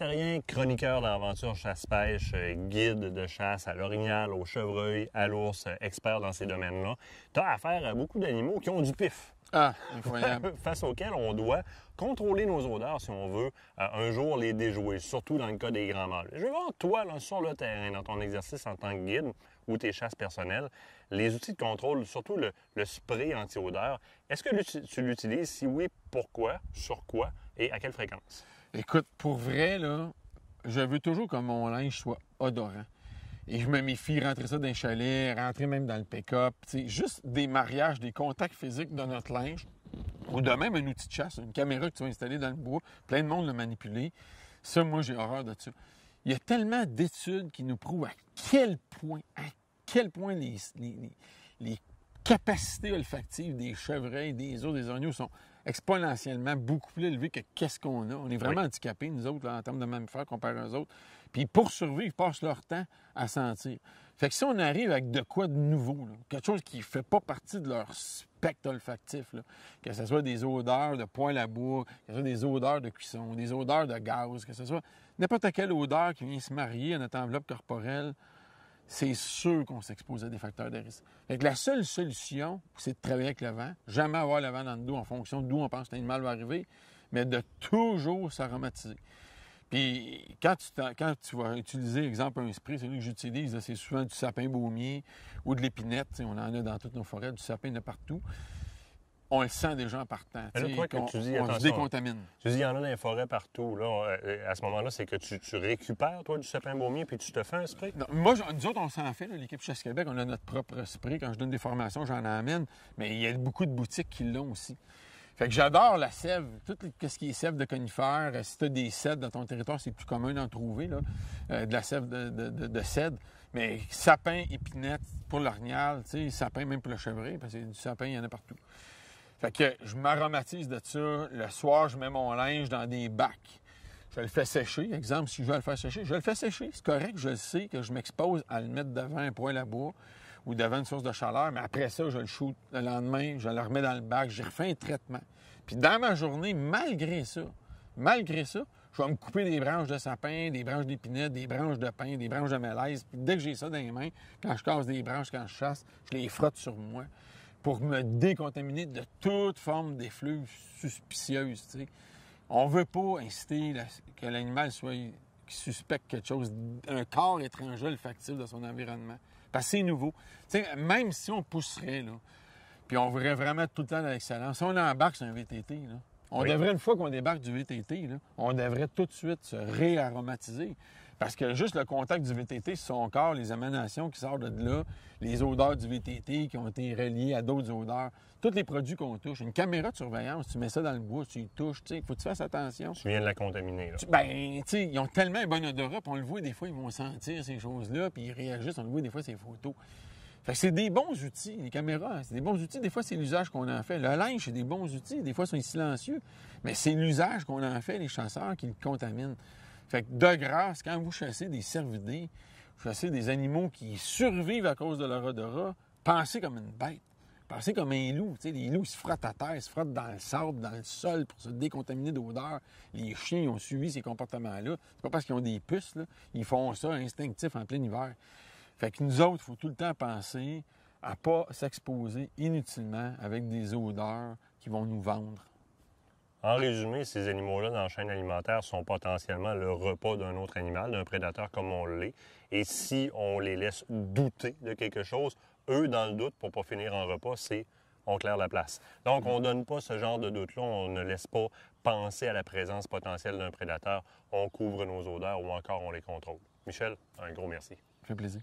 rien chroniqueur d'aventure chasse-pêche, euh, guide de chasse à l'orignal, au chevreuil, à l'ours, euh, expert dans ces domaines-là, tu as affaire à beaucoup d'animaux qui ont du pif. Ah, Face auxquels on doit contrôler nos odeurs si on veut un jour les déjouer, surtout dans le cas des grands mâles. Je vais voir, toi, sur le terrain, dans ton exercice en tant que guide ou tes chasses personnelles, les outils de contrôle, surtout le, le spray anti-odeur, est-ce que tu l'utilises? Si oui, pourquoi, sur quoi et à quelle fréquence? Écoute, pour vrai, là, je veux toujours que mon linge soit odorant. Et je me méfie, rentrer ça dans le chalet, rentrer même dans le pick-up. Juste des mariages, des contacts physiques de notre linge, ou de même un outil de chasse, une caméra que tu vas installer dans le bois, plein de monde le manipuler. Ça, moi, j'ai horreur de ça. Il y a tellement d'études qui nous prouvent à quel point, à quel point les, les capacités olfactives des chevreuils, des os, des oignons sont exponentiellement beaucoup plus élevé que qu'est-ce qu'on a. On est vraiment handicapés, nous autres, en termes de mammifères comparé aux autres. Puis pour survivre, ils passent leur temps à sentir. Fait que si on arrive avec de quoi de nouveau, quelque chose qui ne fait pas partie de leur spectre olfactif, que ce soit des odeurs de poêle à bois, que ce soit des odeurs de cuisson, des odeurs de gaz, que ce soit n'importe quelle odeur qui vient se marier à notre enveloppe corporelle, c'est sûr qu'on s'expose à des facteurs de risque. la seule solution, c'est de travailler avec le vent, jamais avoir le vent dans le dos en fonction d'où on pense que l'animal va arriver, mais de toujours s'aromatiser. Puis quand tu, vas utiliser, exemple, un esprit, celui que j'utilise, c'est souvent du sapin baumier ou de l'épinette. On en a dans toutes nos forêts, du sapin de partout on le sent déjà en partant. tu dis, décontamine. Tu dis, il y en a dans les forêts partout. Euh, à ce moment-là, c'est que tu, récupères, toi, du sapin baumier, puis tu te fais un spray? moi, nous autres, on s'en fait. L'équipe Chasse Québec, on a notre propre spray. Quand je donne des formations, j'en amène. Mais il y a beaucoup de boutiques qui l'ont aussi. Fait que j'adore la sève. Tout ce qui est sève de conifères, euh, si tu as des cèdres dans ton territoire, c'est plus commun d'en trouver, euh, de la sève de, de, Mais sapin, épinette, pour l'ornial, sapin même pour le chevret, parce que du sapin, il y en a partout. Fait que je m'aromatise de ça. Le soir, je mets mon linge dans des bacs. Je le fais sécher. Exemple, si je veux le faire sécher, je le fais sécher. C'est correct, je sais que je m'expose à le mettre devant un poêle à bois ou devant une source de chaleur, mais après ça, je le shoot le lendemain, je le remets dans le bac, j'ai refait un traitement. Puis dans ma journée, malgré ça, malgré ça, je vais me couper des branches de sapin, des branches d'épinette, des branches de pin, des branches de malaise. Puis dès que j'ai ça dans les mains, quand je casse des branches, quand je chasse, je les frotte sur moi pour me décontaminer de toute forme d'effluves suspicieuses. On On veut pas inciter que l'animal soit qui suspecte quelque chose, un corps étranger factible de son environnement. Parce que c'est nouveau. même si on pousserait, là, puis on voudrait vraiment tout le temps l'excellence, si on embarque sur un VTT, on devrait, une fois qu'on débarque du VTT, on devrait tout de suite se réaromatiser. Parce que juste le contact du VTT sur son corps, les émanations qui sortent de là, les odeurs du VTT qui ont été reliées à d'autres odeurs, tous les produits qu'on touche, une caméra de surveillance, tu mets ça dans le bois, tu touches, tu faut que tu fasses attention. Je viens de la contaminer, là. ben, sais, ils ont tellement un bon odorat, on le voit des fois, ils vont sentir ces choses-là, puis ils réagissent, on le voit des fois, ces photos. Fait c'est des bons outils, les caméras, hein, c'est des bons outils. Des fois, c'est l'usage qu'on en fait. Le linge, c'est des bons outils. Des fois, ils sont silencieux. Mais c'est l'usage qu'on en fait, les chasseurs, qui le contaminent. Fait que de grâce, quand vous chassez des cervidés, vous chassez des animaux qui survivent à cause de leur odorat, pensez comme une bête. Pensez comme un loup. les loups ils se frottent à terre, ils se frottent dans le sable, dans le sol pour se décontaminer d'odeurs. Les chiens ont suivi ces comportements-là. C'est pas parce qu'ils ont des puces, ils font ça instinctif en plein hiver. Fait que nous autres, il faut tout le temps penser à pas s'exposer inutilement avec des odeurs qui vont nous vendre. En résumé, ces animaux-là dans la chaîne alimentaire sont potentiellement le repas d'un autre animal, d'un prédateur comme on l'est. Et si on les laisse douter de quelque chose, eux, dans le doute, pour pas finir en repas, c'est on claire la place. Donc, on ne donne pas ce genre de doute-là, on ne laisse pas penser à la présence potentielle d'un prédateur, on couvre nos odeurs ou encore on les contrôle. Michel, un gros merci. Ça fait plaisir.